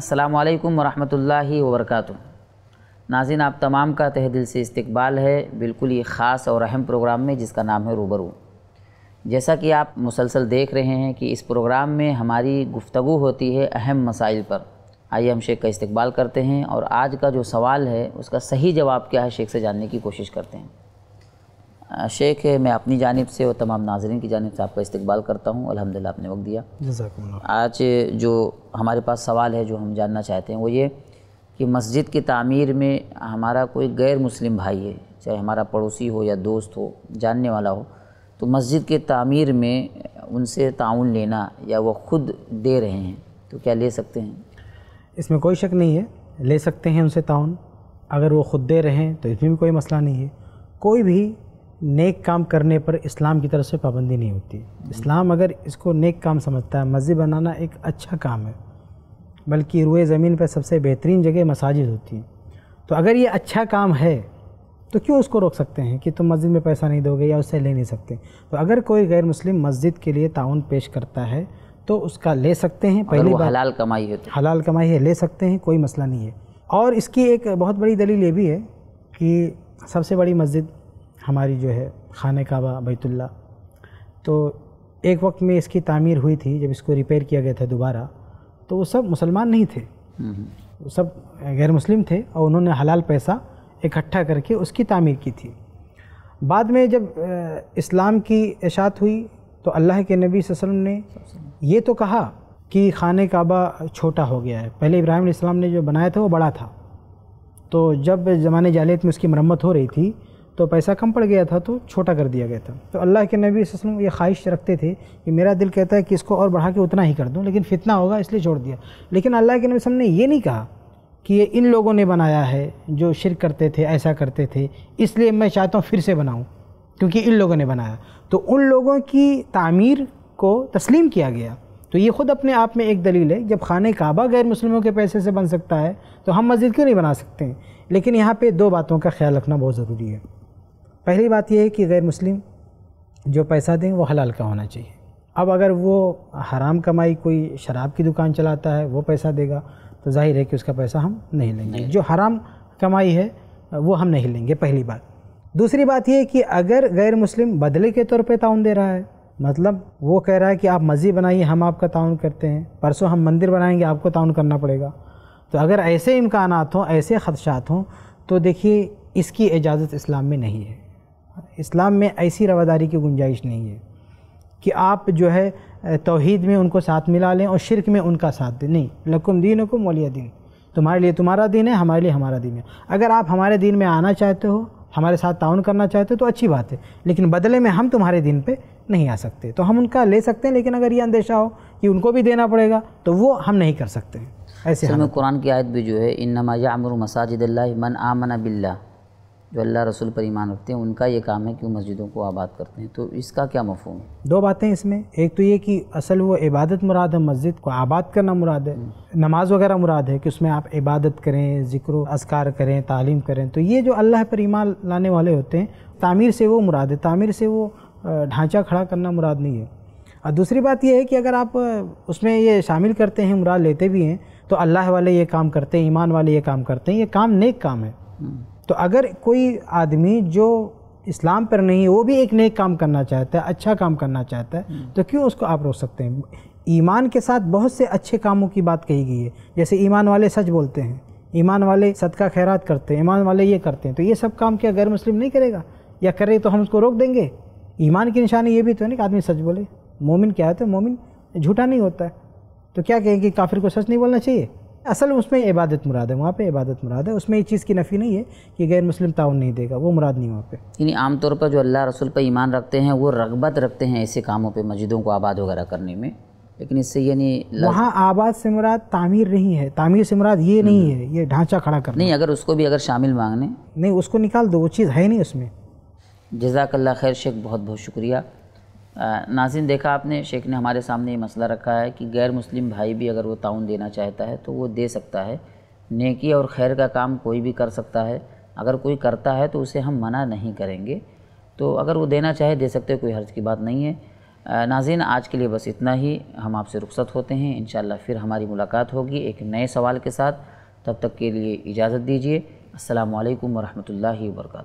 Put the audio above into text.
अस्सलाम वालेकुम वरहमतुल्लाहि नाजिन आप तमाम का तह दिल से इस्तकबाल है बिल्कुल ये ख़ास और अहम प्रोग्राम में जिसका नाम है रूबरू जैसा कि आप मुसलसल देख रहे हैं कि इस प्रोग्राम में हमारी गुफ्तु होती है अहम मसाइल पर आइए हम शेख का इस्तकबाल करते हैं और आज का जो सवाल है उसका सही जवाब क्या है शेख से जानने की कोशिश करते हैं शेख है मैं अपनी जानब से और तमाम नाजरन की जानब से आपका इस्तेबाल करता हूँ अलहमदिल्ला आपने वक्त दिया आज जो हमारे पास सवाल है जो हम जानना चाहते हैं वो ये कि मस्जिद की तमीर में हमारा कोई गैर मुस्लिम भाई है चाहे हमारा पड़ोसी हो या दोस्त हो जानने वाला हो तो मस्जिद के तमीर में उनसे ताउन लेना या वो ख़ुद दे रहे हैं तो क्या ले सकते हैं इसमें कोई शक नहीं है ले सकते हैं उनसे ताउन अगर वो ख़ुद दे रहे हैं तो इसमें भी कोई मसला नहीं है कोई भी नेक काम करने पर इस्लाम की तरफ से पाबंदी नहीं होती इस्लाम अगर इसको नेक काम समझता है मस्जिद बनाना एक अच्छा काम है बल्कि रुए ज़मीन पर सबसे बेहतरीन जगह मसाजिद होती हैं तो अगर ये अच्छा काम है तो क्यों उसको रोक सकते हैं कि तुम मस्जिद में पैसा नहीं दोगे या उससे ले नहीं सकते तो अगर कोई गैर मुस्लिम मस्जिद के लिए ताउन पेश करता है तो उसका ले सकते हैं पहली बार हलाल कमाई है तो। हलाल कमाई है ले सकते हैं कोई मसला नहीं है और इसकी एक बहुत बड़ी दलील ये भी है कि सबसे बड़ी मस्जिद हमारी जो है खान काबा बैतुल्ला तो एक वक्त में इसकी तामीर हुई थी जब इसको रिपेयर किया गया था दोबारा तो वो सब मुसलमान नहीं थे वो सब गैर मुस्लिम थे और उन्होंने हलाल पैसा इकट्ठा करके उसकी तामीर की थी बाद में जब इस्लाम की इशात हुई तो अल्लाह के नबी वसलम ने ये तो कहा कि खान काबा छोटा हो गया है पहले इब्राहिम ने जो बनाया था वो बड़ा था तो जब ज़माने जालियत में उसकी मरम्मत हो रही थी तो पैसा कम पड़ गया था तो छोटा कर दिया गया था तो अल्लाह के नबी वसल्लम ये ख्वाहिश रखते थे कि मेरा दिल कहता है कि इसको और बढ़ा के उतना ही कर दूँ लेकिन फितना होगा इसलिए छोड़ दिया लेकिन अल्लाह के नबी वसलम ने ये नहीं कहा कि ये इन लोगों ने बनाया है जो शिर करते थे ऐसा करते थे इसलिए मैं चाहता हूँ फिर से बनाऊँ क्योंकि इन लोगों ने बनाया तो उन लोगों की तामीर को तस्लीम किया गया तो ये ख़ुद अपने आप में एक दलील है जब खान काबा गैर मुसलमों के पैसे से बन सकता है तो हम मस्जिद क्यों नहीं बना सकते लेकिन यहाँ पे दो बातों का ख्याल रखना बहुत ज़रूरी है पहली बात यह है कि गैर मुस्लिम जो पैसा दें वो हलाल का होना चाहिए अब अगर वो हराम कमाई कोई शराब की दुकान चलाता है वो पैसा देगा तो जाहिर है कि उसका पैसा हम नहीं लेंगे नहीं। जो हराम कमाई है वो हम नहीं लेंगे पहली बात दूसरी बात यह कि अगर गैर मुस्लिम बदले के तौर पे ताउन दे रहा है मतलब वो कह रहा है कि आप मस्जिद बनाइए हम आपका ताउन करते हैं परसों हम मंदिर बनाएंगे आपको ताउन करना पड़ेगा तो अगर ऐसे इम्कान हों ऐसे खदशात हों तो देखिए इसकी इजाज़त इस्लाम में नहीं है इस्लाम में ऐसी रवादारी की गुंजाइश नहीं है कि आप जो है तोहद में उनको साथ मिला लें और शिरक में उनका साथ दें नहीं लकुम दीन को मौलिया दीन तुम्हारे लिए तुम्हारा दिन है हमारे लिए हमारा दिन है अगर आप हमारे दिन में आना चाहते हो हमारे साथ ताउन करना चाहते हो तो अच्छी बात है लेकिन बदले में हम तुम्हारे दिन पे नहीं आ सकते तो हम उनका ले सकते हैं लेकिन अगर ये अंदेशा हो कि उनको भी देना पड़ेगा तो वो हम नहीं कर सकते ऐसे हमें कुरान की आयत भी जो है इन नमाजा अमर मसाजिद मन आमना बिल्ला जो अल्लाह रसूल पर ईमान रखते हैं उनका ये काम है कि वो मस्जिदों को आबाद करते हैं तो इसका क्या मफहम है दो बातें इसमें एक तो ये कि असल वो इबादत मुराद है मस्जिद को आबाद करना मुराद है हम्म। नमाज वगैरह मुराद है कि उसमें आप इबादत करें जिक्र असकार करें तालीम करें तो ये जो अल्लाह पर ईमान लाने वाले होते हैं तामीर से वो मुराद है तामीर से वो ढांचा खड़ा करना मुराद नहीं है और दूसरी बात यह है कि अगर आप उसमें ये शामिल करते हैं मुराद लेते भी हैं तो अल्लाह वाले ये काम करते हैं ईमान वाले ये काम करते हैं ये काम नेक काम है हम्म। तो अगर कोई आदमी जो इस्लाम पर नहीं वो भी एक नए काम करना चाहता है अच्छा काम करना चाहता है हम्म। तो क्यों उसको आप रोक सकते हैं ईमान के साथ बहुत से अच्छे कामों की बात कही गई है जैसे ईमान वाले सच बोलते हैं ईमान वाले सदका खैरात करते हैं ईमान वाले ये करते हैं तो ये सब काम क्या गैर मुस्लिम नहीं करेगा या करे तो हम उसको रोक देंगे ईमान की निशानी ये भी तो है ना कि आदमी सच बोले मोमिन क्या है तो मोमिन झूठा नहीं होता है तो क्या कहें कि काफिर को सच नहीं बोलना चाहिए असल उसमें इबादत मुराद है वहाँ पे इबादत मुराद है उसमें ये चीज़ की नफ़ी नहीं है कि गैर मुस्लिम ताउन नहीं देगा वो मुराद नहीं वहाँ पे यानी आमतौर पर जो अल्लाह रसूल पर ईमान रखते हैं वो रगबत रखते हैं ऐसे कामों पे मस्जिदों को आबाद वगैरह करने में लेकिन इससे यानी वहाँ आबाद से मुराद तामीर नहीं है तामीर से मुराद ये नहीं है ये ढांचा खड़ा कर नहीं अगर उसको भी अगर शामिल मांगने नहीं उसको निकाल दो वो चीज़ है नहीं उसमें जजाकल्ला खैर शेख बहुत बहुत शुक्रिया नाजिन देखा आपने शेख ने हमारे सामने ये मसला रखा है कि गैर मुस्लिम भाई भी अगर वो ताउन देना चाहता है तो वो दे सकता है नेकी और खैर का काम कोई भी कर सकता है अगर कोई करता है तो उसे हम मना नहीं करेंगे तो अगर वो देना चाहे दे सकते कोई हर्ज की बात नहीं है नाजिन आज के लिए बस इतना ही हम आपसे रुख्सत होते हैं इन फिर हमारी मुलाकात होगी एक नए सवाल के साथ तब तक के लिए इजाज़त दीजिए अल्लाम वरहमल वर्का